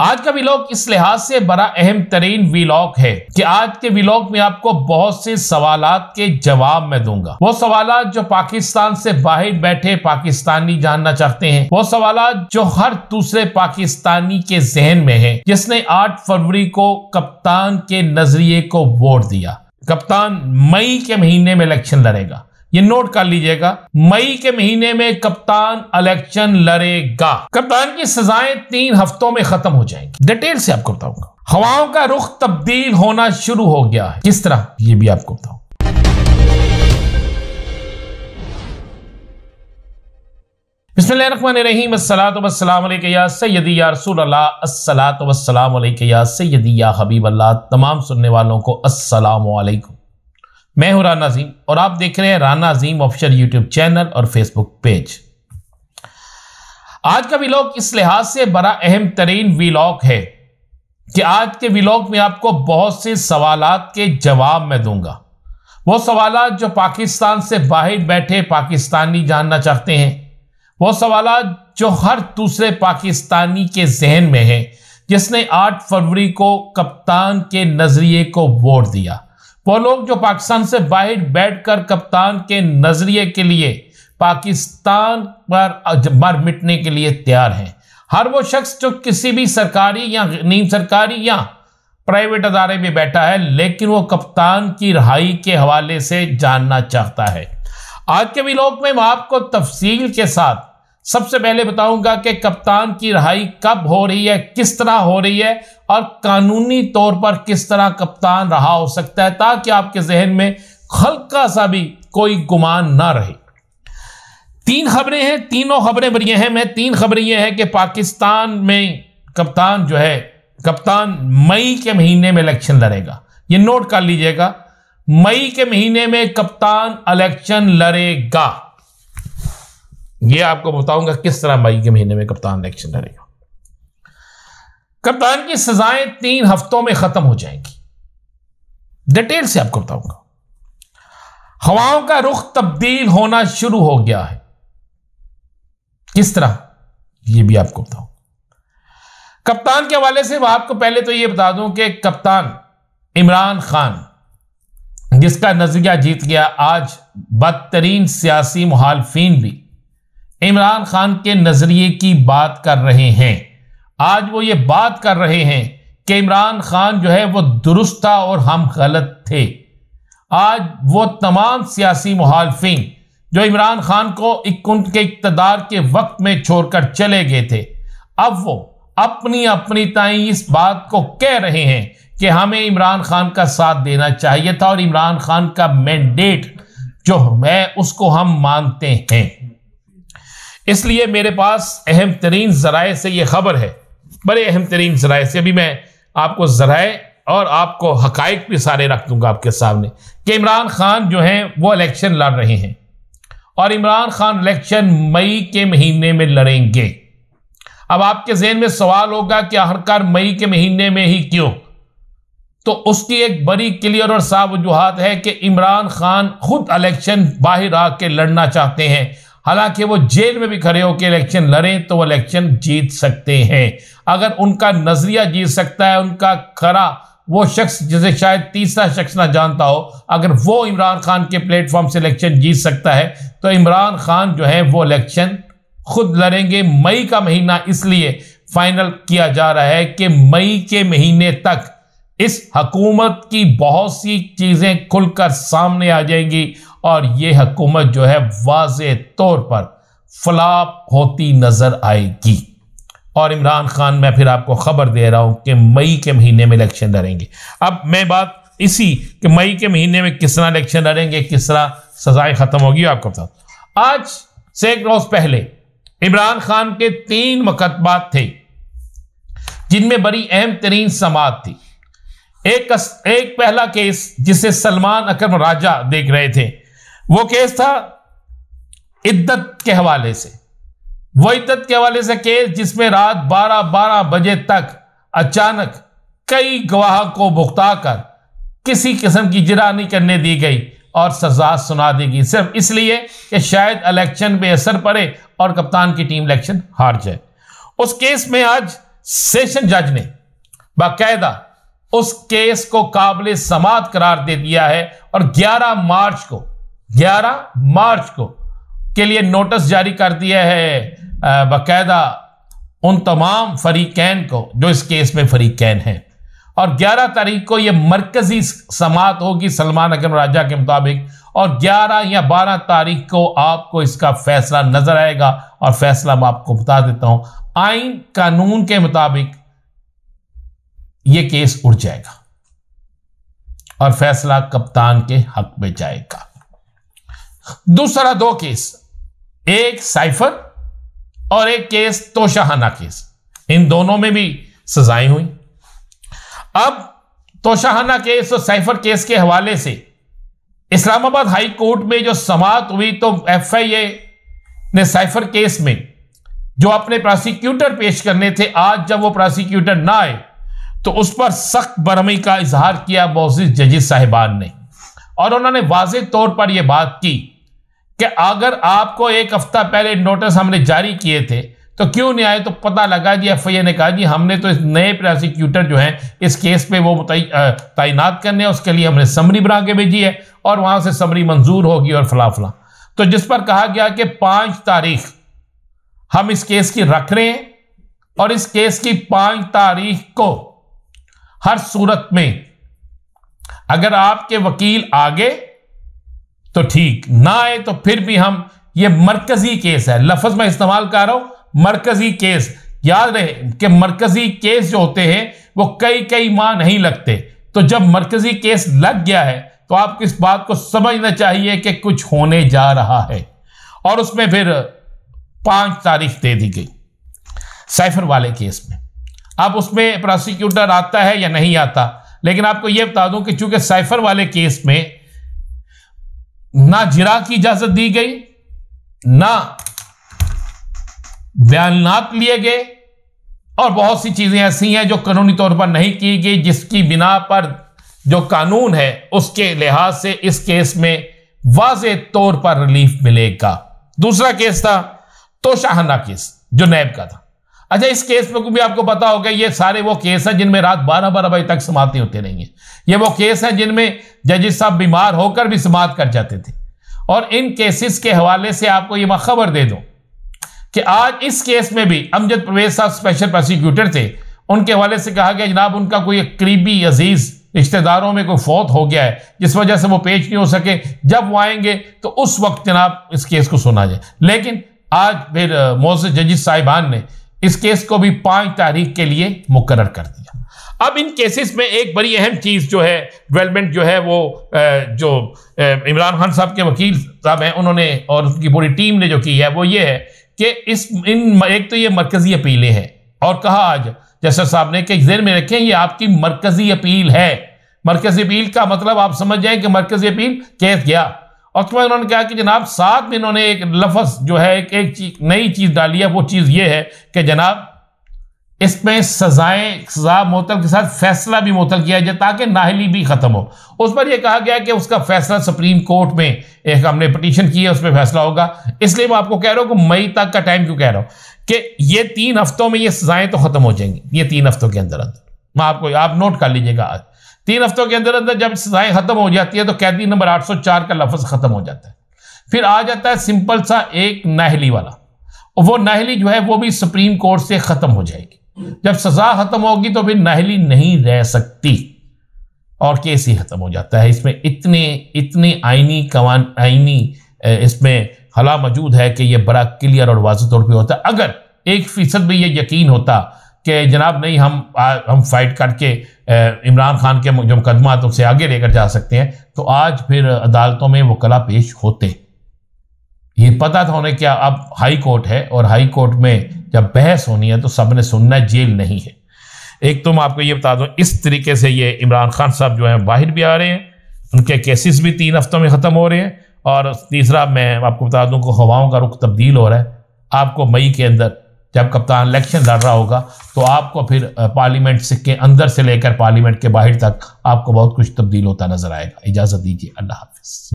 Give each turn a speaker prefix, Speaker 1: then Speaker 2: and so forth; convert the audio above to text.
Speaker 1: आज का विलॉग इस लिहाज से बड़ा अहम तरीन विलॉग है कि आज के विलॉग में आपको बहुत से सवाल के जवाब में दूंगा वो सवाल जो पाकिस्तान से बाहर बैठे पाकिस्तानी जानना चाहते हैं वो सवाल जो हर दूसरे पाकिस्तानी के जहन में है जिसने आठ फरवरी को कप्तान के नजरिए को वोट दिया कप्तान मई के महीने में इलेक्शन लड़ेगा ये नोट कर लीजिएगा मई के महीने में कप्तान इलेक्शन लड़ेगा कप्तान की सजाएं तीन हफ्तों में खत्म हो जाएंगी डिटेल से आपको बताऊंगा हवाओं का रुख तब्दील होना शुरू हो गया है किस तरह ये भी आपको बताऊंगा तमाम सुनने वालों को असलामेक मैं हूं राना अजीम और आप देख रहे हैं Rana Azeem official YouTube channel और फेसबुक पेज आज का विलॉग इस लिहाज से बड़ा अहम तरीन विलॉग है कि आज के विलॉग में आपको बहुत से सवाल के जवाब मैं दूंगा वो सवाल जो पाकिस्तान से बाहर बैठे पाकिस्तानी जानना चाहते हैं वो सवाल जो हर दूसरे पाकिस्तानी के जहन में है जिसने 8 फरवरी को कप्तान के नज़रिए को वोट दिया वो लोग जो पाकिस्तान से बाहर बैठकर कप्तान के नज़रिए के लिए पाकिस्तान पर मर मिटने के लिए तैयार हैं हर वो शख्स जो किसी भी सरकारी या नीम सरकारी या प्राइवेट अदारे में बैठा है लेकिन वो कप्तान की रहाई के हवाले से जानना चाहता है आज के भी लोग में मैं आपको तफसील के साथ सबसे पहले बताऊंगा कि कप्तान की रहाई कब हो रही है किस तरह हो रही है और कानूनी तौर पर किस तरह कप्तान रहा हो सकता है ताकि आपके जहन में हल्का सा भी कोई गुमान ना रहे तीन खबरें हैं तीनों खबरें बढ़िया हैं मैं तीन खबरें यह है कि पाकिस्तान में कप्तान जो है कप्तान मई के महीने में इलेक्शन लड़ेगा ये नोट कर लीजिएगा मई के महीने में कप्तान इलेक्शन लड़ेगा ये आपको बताऊंगा किस तरह मई के महीने में कप्तान इलेक्शन लड़ेगा कप्तान की सजाएं तीन हफ्तों में खत्म हो जाएंगी डिटेल से आपको बताऊंगा हवाओं का रुख तब्दील होना शुरू हो गया है किस तरह ये भी आपको बताऊं कप्तान के हवाले से आपको पहले तो ये बता दूं कि कप्तान इमरान खान जिसका नजरिया जीत गया आज बदतरीन सियासी मुहालफिन भी इमरान खान के नज़रिए की बात कर रहे हैं आज वो ये बात कर रहे हैं कि इमरान खान जो है वो दुरुस्त था और हम गलत थे आज वो तमाम सियासी मुहालफी जो इमरान खान को उनके इकतदार के वक्त में छोड़कर चले गए थे अब वो अपनी अपनी ताई इस बात को कह रहे हैं कि हमें इमरान खान का साथ देना चाहिए था और इमरान खान का मैंडेट जो है उसको हम मानते हैं इसलिए मेरे पास अहम तरीन ज़राए से ये ख़बर है बड़े अहम तरीन ज़राए से अभी मैं आपको ज़राए और आपको हक भी सारे रख दूंगा आपके सामने कि इमरान खान जो हैं वो इलेक्शन लड़ रहे हैं और इमरान खान इलेक्शन मई के महीने में लड़ेंगे अब आपके जहन में सवाल होगा कि आखिरकार मई के महीने में ही क्यों तो उसकी एक बड़ी क्लियर और साफ वजूहत है कि इमरान खान खुद इलेक्शन बाहर आके लड़ना चाहते हैं हालांकि वो जेल में भी खड़े होकर इलेक्शन लड़ें तो वो इलेक्शन जीत सकते हैं अगर उनका नज़रिया जीत सकता है उनका खरा वो शख्स जिसे शायद तीसरा शख्स ना जानता हो अगर वो इमरान खान के प्लेटफॉर्म से इलेक्शन जीत सकता है तो इमरान खान जो है वो इलेक्शन खुद लड़ेंगे मई का महीना इसलिए फाइनल किया जा रहा है कि मई के महीने तक इस हकूमत की बहुत सी चीज़ें खुलकर सामने आ जाएंगी और ये हकूमत जो है वाज तौर पर फ्लाप होती नज़र आएगी और इमरान खान मैं फिर आपको ख़बर दे रहा हूँ कि मई के महीने में इलेक्शन लड़ेंगे अब मैं बात इसी कि मई के महीने में किस तरह इलेक्शन लड़ेंगे किस तरह सजाएं ख़त्म होगी आपको बता आज से एक रोज़ पहले इमरान खान के तीन मुकदमात थे जिनमें बड़ी अहम तरीन समात थी एक एक पहला केस जिसे सलमान अकरम राजा देख रहे थे वो केस था इद्दत के हवाले से वो इद्दत के हवाले से केस जिसमें रात 12-12 बजे तक अचानक कई गवाह को भुगता कर किसी किस्म की जरा नहीं करने दी गई और सजा सुना दी गई सिर्फ इसलिए कि शायद इलेक्शन पे असर पड़े और कप्तान की टीम इलेक्शन हार जाए उस केस में आज सेशन जज ने बाकायदा उस केस को काबिल समात करार दे दिया है और 11 मार्च को 11 मार्च को के लिए नोटिस जारी कर दिया है बाकायदा उन तमाम फरीकैन को जो इस केस में फरीकैन हैं और 11 तारीख को यह मरकजी समात होगी सलमान अकम राजा के मुताबिक और 11 या 12 तारीख को आपको इसका फैसला नजर आएगा और फैसला मैं आपको बता देता हूं आइन कानून के मुताबिक यह केस उड़ जाएगा और फैसला कप्तान के हक में जाएगा दूसरा दो केस एक साइफर और एक केस तोशाहाना केस इन दोनों में भी सजाएं हुई अब तोशाहाना केस और साइफर केस के हवाले से इस्लामाबाद हाई कोर्ट में जो समात हुई तो एफ आई ए ने साइफर केस में जो अपने प्रोसिक्यूटर पेश करने थे आज जब वो प्रोसिक्यूटर ना आए तो उस पर सख्त बरमी का इजहार किया मोजिज जजिस साहिबान ने और उन्होंने वाज तौर पर यह बात की कि अगर आपको एक हफ़्ता पहले नोटिस हमने जारी किए थे तो क्यों नहीं आए तो पता लगा जी एफ ने कहा जी हमने तो इस नए प्रोसिक्यूटर जो है इस केस पे वो तैनात करने हैं उसके लिए हमने समरी बना के भेजी है और वहां से समरी मंजूर होगी और फला फला तो जिस पर कहा गया कि पांच तारीख हम इस केस की रख रहे हैं और इस केस की पांच तारीख को हर सूरत में अगर आपके वकील आगे तो ठीक ना आए तो फिर भी हम ये मरकजी केस है लफज में इस्तेमाल कर रहा हूं मरकजी केस याद रहे कि मरकजी केस जो होते हैं वो कई कई माह नहीं लगते तो जब मरकजी केस लग गया है तो आपको इस बात को समझना चाहिए कि कुछ होने जा रहा है और उसमें फिर पाँच तारीख दे दी गई साइफर वाले केस में अब उसमें प्रोसिक्यूटर आता है या नहीं आता लेकिन आपको यह बता दूं कि चूंकि साइफर वाले केस में ना जिरा की इजाजत दी गई ना बयानात लिए गए और बहुत सी चीज़ें ऐसी हैं जो कानूनी तौर पर नहीं की गई जिसकी बिना पर जो कानून है उसके लिहाज से इस केस में वाज तौर पर रिलीफ मिलेगा दूसरा केस था तो शाहना केस जो नैब का था अच्छा इस केस में भी आपको पता होगा ये सारे वो केस हैं जिनमें रात बारह बारह बजे तक समाते होते रहेंगे ये वो केस हैं जिनमें जजिस साहब बीमार होकर भी समाप्त कर जाते थे और इन केसेस के हवाले से आपको ये मैं खबर दे दूं कि आज इस केस में भी अमजद परवेज साहब स्पेशल प्रोसिक्यूटर थे उनके हवाले से कहा गया जनाब उनका कोई करीबी अजीज़ रिश्तेदारों में कोई फौत हो गया है जिस वजह से वो पेश नहीं हो सके जब वो आएंगे तो उस वक्त जनाब इस केस को सुना जाए लेकिन आज फिर मोज जजिस साहिबान ने इस केस को भी पांच तारीख के लिए मुकर कर दिया अब इन केसेस में एक बड़ी अहम चीज़ जो है डेवलपमेंट जो है वो जो इमरान खान साहब के वकील साहब हैं उन्होंने और उनकी पूरी टीम ने जो की है वो ये है कि इस इन एक तो ये मरकज़ी अपीलें हैं और कहा आज जस्टिस साहब ने कि जेर में रखें ये आपकी मरकज़ी अपील है मरकज़ी अपील का मतलब आप समझ जाए कि मरकज़ी अपील केस गया और उसके बाद उन्होंने कहा कि जनाब साथ में इन्होंने एक लफज जो है एक, एक चीज नई चीज़ डाली है वो चीज़ ये है कि जनाब इसमें सजाएं सजा मोतल के साथ फैसला भी मोतल किया जाए ताकि नाहली भी ख़त्म हो उस पर यह कहा गया कि उसका फैसला सुप्रीम कोर्ट में एक हमने पटिशन की है उस पर फैसला होगा इसलिए मैं आपको कह रहा हूँ कि मई तक का टाइम क्यों कह रहा हूँ कि ये तीन हफ्तों में ये सजाएं तो ख़त्म हो जाएंगी ये तीन हफ्तों के अंदर अंदर मैं आपको आप नोट कर लीजिएगा आज तीन हफ्तों के अंदर अंदर जब सजाएं ख़त्म हो जाती है तो कैदी नंबर 804 का लफज ख़त्म हो जाता है फिर आ जाता है सिंपल सा एक नाहली वाला और वो नाहली जो है वो भी सुप्रीम कोर्ट से ख़त्म हो जाएगी जब सज़ा ख़त्म होगी तो फिर नाहली नहीं रह सकती और केस ही ख़त्म हो जाता है इसमें इतने इतने आइनी कवान आइनी इसमें हला मौजूद है कि यह बड़ा क्लियर और वाज तौर पर होता है अगर एक फ़ीसद भी ये यकीन होता कि जनाब नहीं हम आ, हम फाइट करके इमरान खान के जो मुकदमा तो उसे आगे लेकर जा सकते हैं तो आज फिर अदालतों में वो कला पेश होते ये पता था उन्हें क्या अब हाई कोर्ट है और हाई कोर्ट में जब बहस होनी है तो सब ने सुनना जेल नहीं है एक तो मैं आपको ये बता दूं इस तरीके से ये इमरान खान साहब जो हैं बाहर भी आ रहे हैं उनके केसेस भी तीन हफ्तों में ख़त्म हो रहे हैं और तीसरा मैं आपको बता दूं कि हवाओं का रुख तब्दील हो रहा है आपको मई के अंदर जब कप्तान इलेक्शन लड़ रहा होगा तो आपको फिर पार्लियामेंट से के अंदर से लेकर पार्लियामेंट के बाहर तक आपको बहुत कुछ तब्दील होता नजर आएगा इजाज़त दीजिए अल्लाह हाफिज़